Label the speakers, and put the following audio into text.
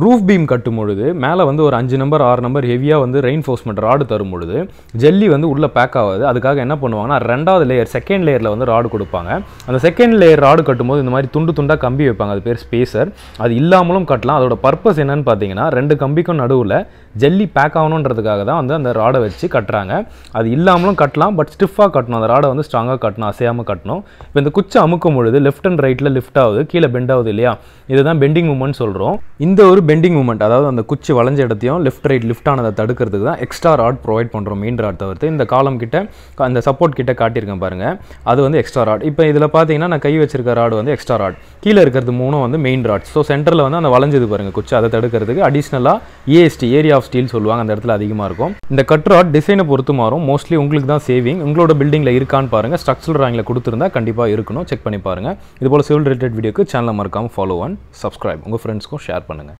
Speaker 1: roof beam கட்டும் பொழுது மேலே வந்து ஒரு அஞ்சு நம்பர் ஆறு நம்பர் ஹெவியாக வந்து ரெயின்ஃபோர்ஸ்மெண்ட் ராடு தரும் பொழுது ஜெல்லி வந்து உள்ளே பேக் ஆகாது அதுக்காக என்ன பண்ணுவாங்கன்னா ரெண்டாவது லேயர் செகண்ட் லேயரில் வந்து ராடு கொடுப்பாங்க அந்த செகண்ட் லேயர் ராடு கட்டும்போது இந்த மாதிரி துண்டு துண்டாக கம்பி வைப்பாங்க அது பேர் ஸ்பேசர் அது இல்லாமலும் கட்டலாம் அதோட பர்பஸ் என்னன்னு பார்த்தீங்கன்னா ரெண்டு கம்பிக்கும் நடுவில் ஜெல்லி பேக் ஆகணுன்றதுக்காக தான் வந்து அந்த ராடை வச்சு கட்டுறாங்க அது இல்லாமலும் கட்டலாம் பட் ஸ்டிஃபாக கட்டணும் அந்த ராடை வந்து ஸ்ட்ராங்காக கட்டணும் அசையாமல் கட்டணும் இப்போ இந்த குச்சை அமுக்கும் பொழுது லெஃப்ட் அண்ட் ரைட்டில் லிஃப்ட் ஆகுது கீழே பெண்ட் ஆகுது இல்லையா இதுதான் பெண்டிங் மூமெண்ட் சொல்கிறோம் இந்த ஒரு பெண்டிங் மூமெண்ட் அதாவது அந்த குச்சி வளைஞ்ச இடத்தையும் லெஃப்ட் ரைட் லிஃப்ட் ஆனதை தடுக்கிறதுக்கு தான் எக்ஸ்ட்ரா ராட் ப்ரொவைட் பண்ணுறோம் மெயின் ராட் தவிர்த்து இந்த காலம் கிட்ட அந்த சப்போர்ட் கிட்ட காட்டியிருக்கேன் பாருங்கள் அது வந்து எக்ஸ்ட்ரா ராட் இப்போ இதில் பார்த்தீங்கன்னா நான் கை வச்சிருக்க ராட் வந்து எக்ஸ்ட்ரா ராட் கீழே இருக்கிறது மூணும் வந்து மெயின் ராட் ஸோ சென்டரில் வந்து அந்த வளைஞ்சது பாருங்கள் குச்சி அதை தடுக்கிறதுக்கு அடிஷ்னலாக ஏஎஸ்டி ஏரியா ஆஃப் ஸ்டீல் சொல்லுவாங்க அந்த இடத்துல அதிகமாக இருக்கும் இந்த கட் ராட் டிசைனை பொறுத்து மாறும் மோஸ்ட்லி உங்களுக்கு தான் சேவிங் உங்களோட பில்டிங்கில் இருக்கான்னு பாருங்கள் ஸ்ட்ரக்சரல் ராங்கில் கொடுத்துருந்தா கண்டிப்பாக இருக்கணும் செக் பண்ணி பாருங்கள் இதுபோல் சிவில் ரிலேட்டட் வீடியோக்கு சேனலில் மறக்காமல் ஃபாலோ ஒன் சப்ஸ்கிரைப் உங்கள் ஃப்ரெண்ட்ஸ்க்கும் ஷேர் பண்ணுங்கள்